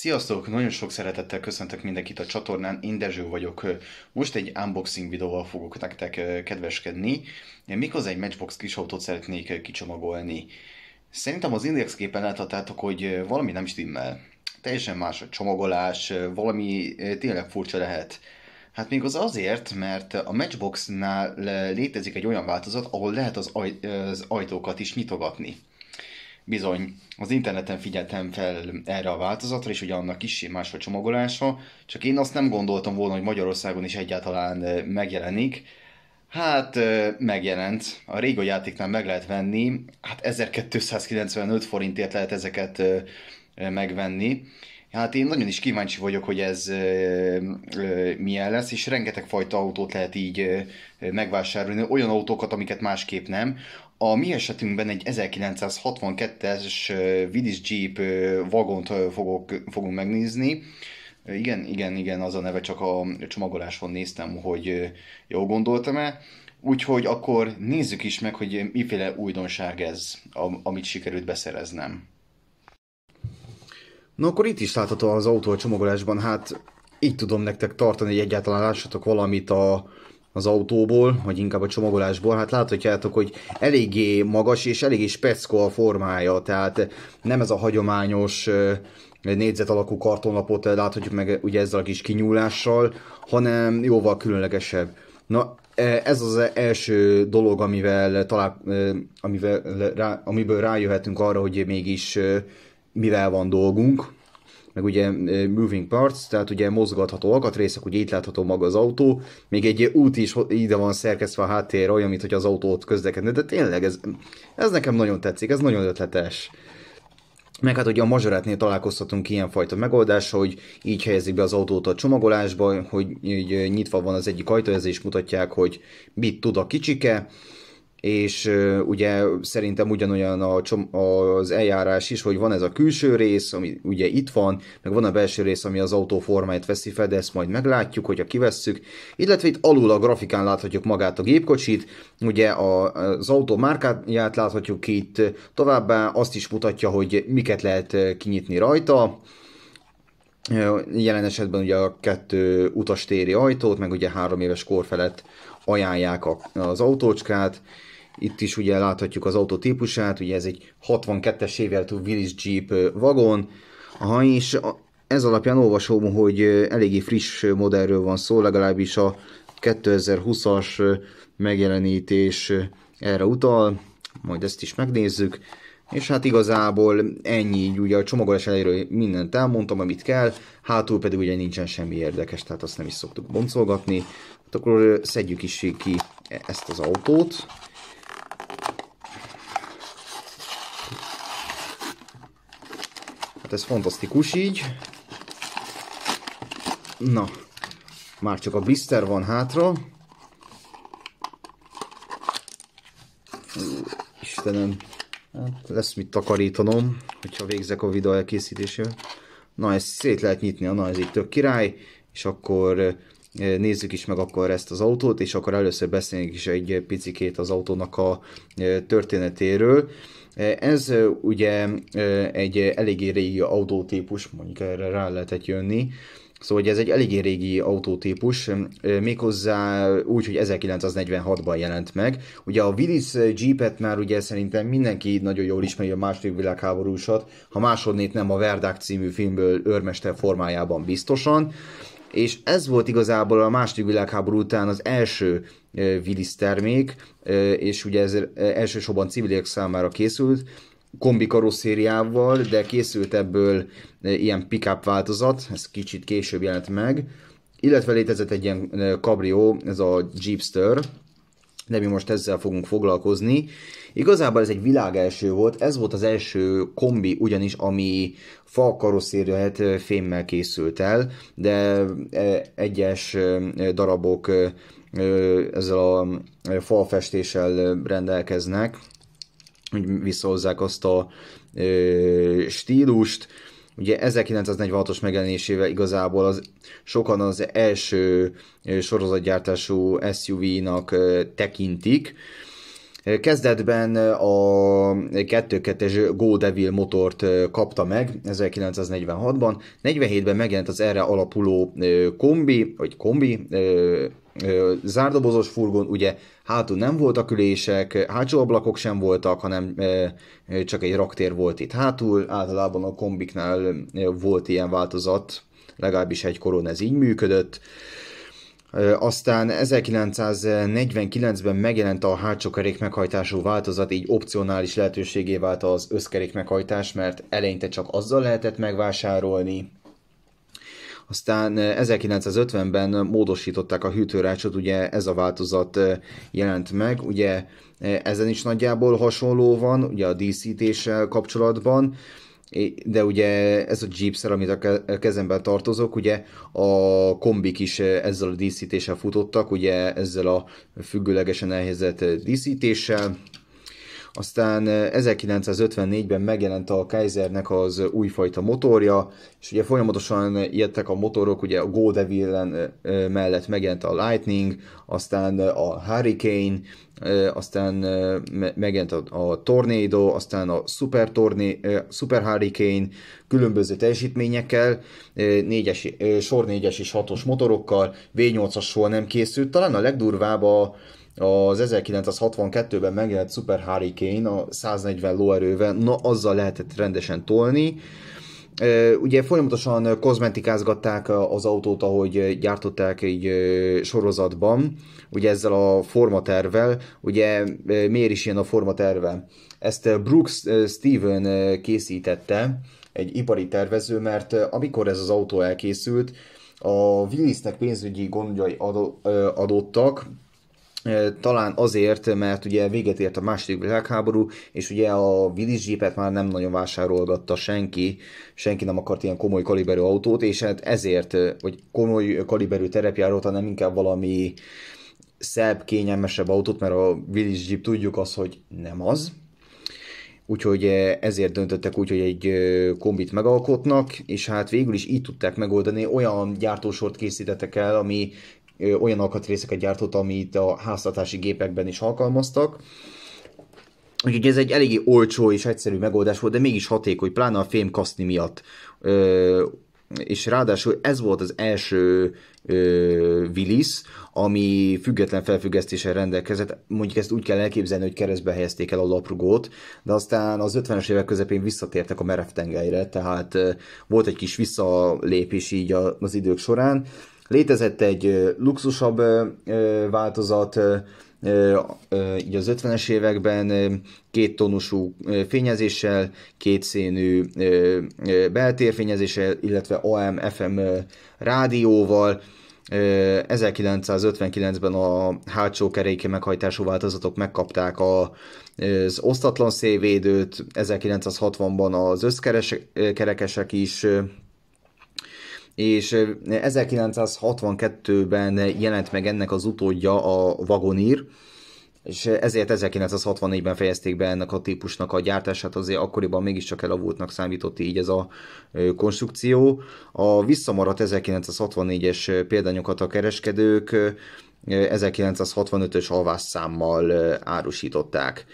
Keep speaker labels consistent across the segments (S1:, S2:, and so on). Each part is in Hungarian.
S1: Sziasztok! Nagyon sok szeretettel köszöntök mindenkit a csatornán, én Dezső vagyok. Most egy unboxing videóval fogok nektek kedveskedni. Méghozzá egy Matchbox kis autót szeretnék kicsomagolni. Szerintem az indexképen láthatátok, hogy valami nem stimmel. Teljesen más a csomagolás, valami tényleg furcsa lehet. Hát még az azért, mert a Matchboxnál létezik egy olyan változat, ahol lehet az, aj- az ajtókat is nyitogatni. Bizony, az interneten figyeltem fel erre a változatra, és ugye annak is más a csomagolása, csak én azt nem gondoltam volna, hogy Magyarországon is egyáltalán eh, megjelenik. Hát eh, megjelent, a régi játéknál meg lehet venni, hát 1295 forintért lehet ezeket eh, megvenni, Hát én nagyon is kíváncsi vagyok, hogy ez ö, ö, milyen lesz, és rengeteg fajta autót lehet így ö, megvásárolni, olyan autókat, amiket másképp nem. A mi esetünkben egy 1962-es Vidis Jeep vagont fogok, fogunk megnézni. Igen, igen, igen, az a neve, csak a csomagoláson néztem, hogy jól gondoltam-e. Úgyhogy akkor nézzük is meg, hogy miféle újdonság ez, amit sikerült beszereznem. No akkor itt is látható az autó a csomagolásban, hát így tudom nektek tartani, hogy egyáltalán lássatok valamit a, az autóból, vagy inkább a csomagolásból, hát láthatjátok, hogy eléggé magas és eléggé speckó a formája, tehát nem ez a hagyományos négyzet alakú kartonlapot láthatjuk meg ugye ezzel a kis kinyúlással, hanem jóval különlegesebb. Na, e, ez az első dolog, amivel, talál, amivel rá, amiből rájöhetünk arra, hogy mégis mivel van dolgunk, meg ugye eh, moving parts, tehát ugye mozgatható alkatrészek, ugye itt látható maga az autó, még egy út is ide van szerkesztve a háttérre, olyan, mint hogy az autót közlekedne, de tényleg ez, ez nekem nagyon tetszik, ez nagyon ötletes. Meg hát ugye a mazsorátnél találkozhatunk ilyenfajta megoldás, hogy így helyezik be az autót a csomagolásba, hogy így eh, nyitva van az egyik ajtó, ez is mutatják, hogy mit tud a kicsike, és ugye szerintem ugyanolyan a csom- az eljárás is, hogy van ez a külső rész, ami ugye itt van, meg van a belső rész, ami az autó formáját veszi fel, de ezt majd meglátjuk, hogyha kivesszük, illetve itt alul a grafikán láthatjuk magát a gépkocsit, ugye a, az autó márkáját láthatjuk itt, továbbá azt is mutatja, hogy miket lehet kinyitni rajta, Jelen esetben ugye a kettő utastéri ajtót, meg ugye három éves kor felett ajánlják az autócskát. Itt is ugye láthatjuk az autó típusát, ugye ez egy 62-es évjeltű Willis Jeep vagon, Aha, és ez alapján olvasom, hogy eléggé friss modellről van szó, legalábbis a 2020-as megjelenítés erre utal, majd ezt is megnézzük. És hát igazából ennyi, így ugye a csomagolás elejéről mindent elmondtam, amit kell, hátul pedig ugye nincsen semmi érdekes, tehát azt nem is szoktuk boncolgatni. Hát akkor szedjük is ki ezt az autót. Hát ez fantasztikus így. Na, már csak a blister van hátra. Istenem, Hát lesz mit takarítanom, hogyha végzek a videó elkészítésével. Na, ezt szét lehet nyitni, na ez itt tök király, és akkor eh, nézzük is meg akkor ezt az autót, és akkor először beszéljünk is egy picikét az autónak a eh, történetéről. Eh, ez ugye egy eléggé régi autótípus, mondjuk erre rá lehetett jönni, Szóval ez egy eléggé régi autótípus, méghozzá úgy, hogy 1946-ban jelent meg. Ugye a Willis Jeepet már ugye szerintem mindenki nagyon jól ismeri a második világháborúsat, ha másodnét nem a Verdák című filmből őrmester formájában biztosan. És ez volt igazából a második világháború után az első Willis termék, és ugye ez elsősorban civilek számára készült, kombi karosszériával, de készült ebből eh, ilyen pickup változat, ez kicsit később jelent meg, illetve létezett egy ilyen eh, cabrio, ez a Jeepster, de mi most ezzel fogunk foglalkozni. Igazából ez egy világelső volt, ez volt az első kombi ugyanis, ami fa karosszériát eh, fémmel készült el, de egyes darabok ezzel a falfestéssel rendelkeznek, hogy visszahozzák azt a ö, stílust. Ugye 1946-os megjelenésével igazából az, sokan az első sorozatgyártású SUV-nak tekintik. Kezdetben a 2.2-es Go Devil motort kapta meg 1946-ban, 47-ben megjelent az erre alapuló kombi, vagy kombi, zárdobozos furgon, ugye hátul nem voltak ülések, hátsó ablakok sem voltak, hanem csak egy raktér volt itt hátul, általában a kombiknál volt ilyen változat, legalábbis egy koron ez így működött. Aztán 1949-ben megjelent a hátsó kerék meghajtású változat, így opcionális lehetőségé vált az összkerék meghajtás, mert eleinte csak azzal lehetett megvásárolni, aztán 1950-ben eh, módosították a hűtőrácsot, ugye ez a változat eh, jelent meg, ugye eh, ezen is nagyjából hasonló van, ugye a díszítéssel kapcsolatban, de ugye ez a gypszer, amit a kezemben tartozok, ugye a kombik is ezzel a díszítéssel futottak, ugye ezzel a függőlegesen elhelyezett díszítéssel, aztán 1954-ben eh, megjelent a Kaisernek az újfajta motorja, és ugye folyamatosan jöttek a motorok, ugye a Go Devil eh, eh, mellett megjelent a Lightning, aztán a Hurricane, aztán megjelent a, Tornado, aztán a Super, Torné, Super Hurricane különböző teljesítményekkel, négyes, sor 4-es és 6-os motorokkal, V8-as soha nem készült, talán a legdurvább a az 1962-ben megjelent Super Hurricane a 140 lóerővel, na azzal lehetett rendesen tolni. Ugye folyamatosan kozmetikázgatták az autót, ahogy gyártották egy sorozatban, ugye ezzel a formatervel, ugye miért is ilyen a formaterve? Ezt Brooks Steven készítette, egy ipari tervező, mert amikor ez az autó elkészült, a Willisnek pénzügyi gondjai adottak, talán azért, mert ugye véget ért a második világháború, és ugye a Village már nem nagyon vásárolgatta senki, senki nem akart ilyen komoly kaliberű autót, és hát ezért, hogy komoly kaliberű terepjárót, hanem inkább valami szebb, kényelmesebb autót, mert a Village Jeep tudjuk azt, hogy nem az, úgyhogy ezért döntöttek úgy, hogy egy kombit megalkotnak, és hát végül is így tudták megoldani, olyan gyártósort készítettek el, ami olyan alkatrészeket gyártott, amit a háztartási gépekben is alkalmaztak. Úgyhogy ez egy eléggé olcsó és egyszerű megoldás volt, de mégis hatékony, pláne a kaszni miatt. Ö, és ráadásul ez volt az első ö, Willis, ami független felfüggesztéssel rendelkezett. Mondjuk ezt úgy kell elképzelni, hogy keresztbe helyezték el a laprugót, de aztán az 50-es évek közepén visszatértek a merev tengelyre, tehát ö, volt egy kis visszalépés így az idők során. Létezett egy luxusabb változat, így az 50-es években két tonusú fényezéssel, két színű beltérfényezéssel, illetve AM-FM rádióval, 1959-ben a hátsó keréke meghajtású változatok megkapták a, az osztatlan szélvédőt, 1960-ban az összkerekesek is és 1962-ben jelent meg ennek az utódja a Vagonír, és ezért 1964-ben fejezték be ennek a típusnak a gyártását, azért akkoriban mégiscsak elavultnak számított így ez a konstrukció. A visszamaradt 1964-es példányokat a kereskedők 1965-ös alvásszámmal árusították.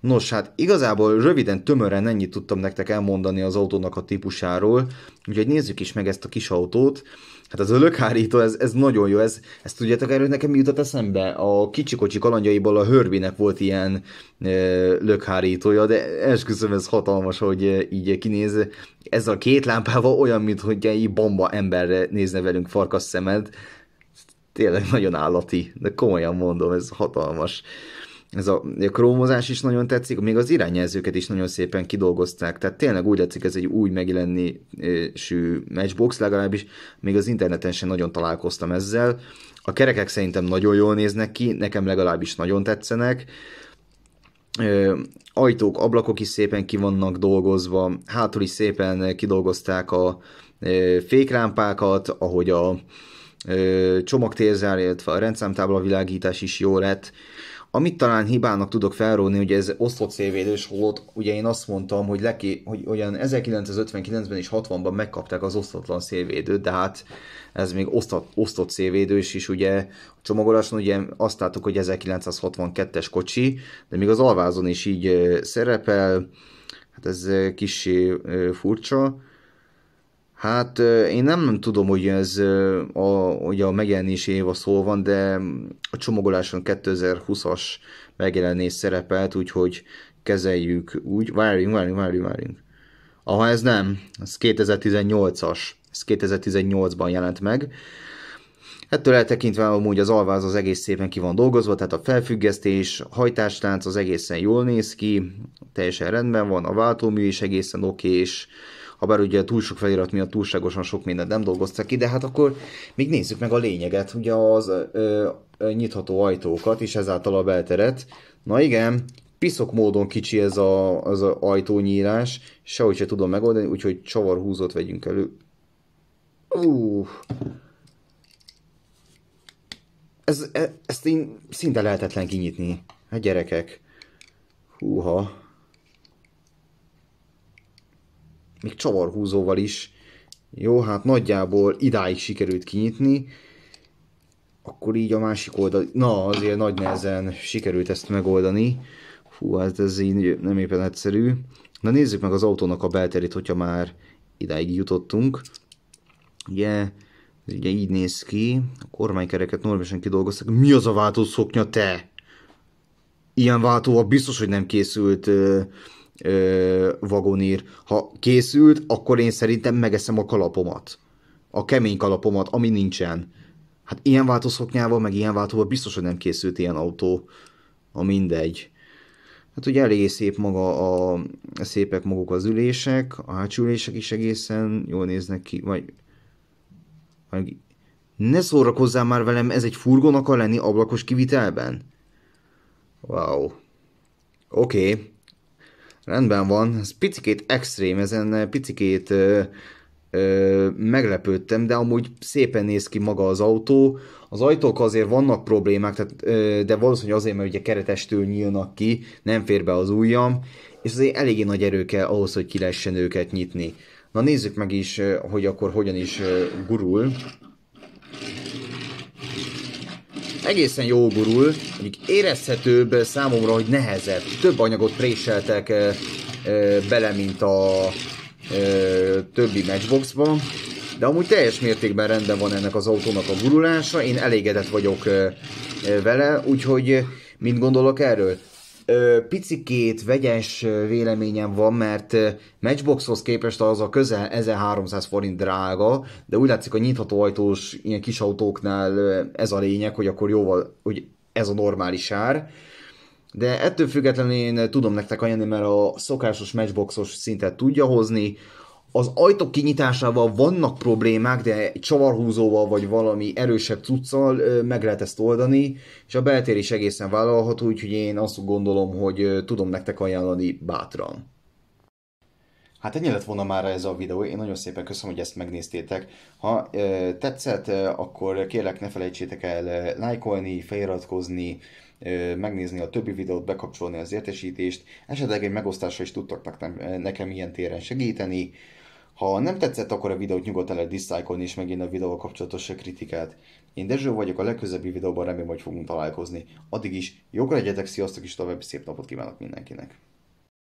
S1: Nos, hát igazából röviden, tömören ennyit tudtam nektek elmondani az autónak a típusáról, úgyhogy nézzük is meg ezt a kis autót. Hát az ölökhárító, ez, ez nagyon jó, ez, ezt tudjátok erről nekem mi jutott eszembe? A kicsikocsi kalandjaiból a Hörbinek volt ilyen e, lökhárítója, de esküszöm, ez hatalmas, hogy így kinéz. Ez a két lámpával olyan, mint hogy egy bomba emberre nézne velünk farkas szemed. tényleg nagyon állati, de komolyan mondom, ez hatalmas ez a, krómozás is nagyon tetszik, még az irányjelzőket is nagyon szépen kidolgozták, tehát tényleg úgy tetszik ez egy új megjelenésű matchbox, legalábbis még az interneten sem nagyon találkoztam ezzel. A kerekek szerintem nagyon jól néznek ki, nekem legalábbis nagyon tetszenek, Ö, ajtók, ablakok is szépen ki vannak dolgozva, hátul is szépen kidolgozták a ö, féklámpákat, ahogy a csomagtérzár, illetve a rendszámtábla világítás is jó lett. Amit talán hibának tudok felróni, hogy ez osztott szélvédős, volt. ugye én azt mondtam, hogy, leki, hogy olyan 1959-ben és 60-ban megkapták az osztatlan szélvédőt, de hát ez még osztott, osztott szélvédős is, ugye a csomagoláson ugye azt láttuk, hogy 1962-es kocsi, de még az alvázon is így szerepel, hát ez kicsi furcsa. Hát én nem, nem tudom, hogy ez a, hogy a megjelenési év a szó van, de a csomagoláson 2020-as megjelenés szerepelt, úgyhogy kezeljük úgy. Várjunk, várjunk, várjunk, várjunk. Aha, ez nem. Ez 2018-as. Ez 2018-ban jelent meg. Ettől eltekintve amúgy az alváz az egész szépen ki van dolgozva, tehát a felfüggesztés, hajtástánc az egészen jól néz ki, teljesen rendben van, a váltómű is egészen oké, és ha bár ugye túl sok felirat miatt túlságosan sok mindent nem dolgoztak ki, de hát akkor még nézzük meg a lényeget, ugye az ö, ö, nyitható ajtókat és ezáltal a belteret. Na igen, piszok módon kicsi ez a, az a ajtónyírás, sehogy se tudom megoldani, úgyhogy csavarhúzót vegyünk elő. Uh. Ez, e, ezt én szinte lehetetlen kinyitni. Hát gyerekek. Húha. még csavarhúzóval is. Jó, hát nagyjából idáig sikerült kinyitni, akkor így a másik oldal, na azért nagy nehezen sikerült ezt megoldani. Fú, hát ez így nem éppen egyszerű. Na nézzük meg az autónak a belterét, hogyha már idáig jutottunk. Ugye, ez ugye így néz ki, a kormánykereket normálisan kidolgoztak. Mi az a váltószoknya te? Ilyen váltóval biztos, hogy nem készült uh, ö, vagonír. Ha készült, akkor én szerintem megeszem a kalapomat. A kemény kalapomat, ami nincsen. Hát ilyen változoknyával, meg ilyen váltóval biztos, hogy nem készült ilyen autó. A mindegy. Hát ugye elég szép maga a, szépek maguk az ülések, a hátsülések is egészen jól néznek ki, vagy, vagy ne szórakozzál már velem, ez egy furgon akar lenni ablakos kivitelben? Wow. Oké. Okay. Rendben van, ez picikét extrém, ezen eh, picikét ö, eh, ö, eh, meglepődtem, de amúgy szépen néz ki maga az autó. Az ajtók azért vannak problémák, tehát, ö, de valószínűleg azért, mert ugye keretestől nyílnak ki, nem fér be az ujjam, és azért eléggé nagy erő kell ahhoz, hogy ki lehessen őket nyitni. Na nézzük meg is, hogy akkor hogyan is gurul egészen jó gurul, mondjuk érezhetőbb számomra, hogy nehezebb. Több anyagot préseltek bele, mint a többi matchboxba, de amúgy teljes mértékben rendben van ennek az autónak a gurulása, én elégedett vagyok vele, úgyhogy mint gondolok erről? picikét vegyes véleményem van, mert Matchboxhoz képest az a közel 1300 forint drága, de úgy látszik a nyitható ajtós ilyen kis autóknál ez a lényeg, hogy akkor jóval, hogy ez a normális ár. De ettől függetlenül én tudom nektek ajánlani, mert a szokásos matchboxos szintet tudja hozni, az ajtók kinyitásával vannak problémák, de egy csavarhúzóval vagy valami erősebb cuccal meg lehet ezt oldani, és a beltér is egészen vállalható, úgyhogy én azt gondolom, hogy tudom nektek ajánlani bátran. Hát ennyi lett volna már ez a videó, én nagyon szépen köszönöm, hogy ezt megnéztétek. Ha e, tetszett, akkor kérlek ne felejtsétek el lájkolni, feliratkozni, e, megnézni a többi videót, bekapcsolni az értesítést, esetleg egy megosztásra is tudtak nekem, nekem ilyen téren segíteni. Ha nem tetszett, akkor a videót nyugodtan lehet diszlájkolni és megint a videóval kapcsolatos kritikát. Én Dezső vagyok, a legközebbi videóban remélem, hogy fogunk találkozni. Addig is jók legyetek, sziasztok és további szép napot kívánok mindenkinek!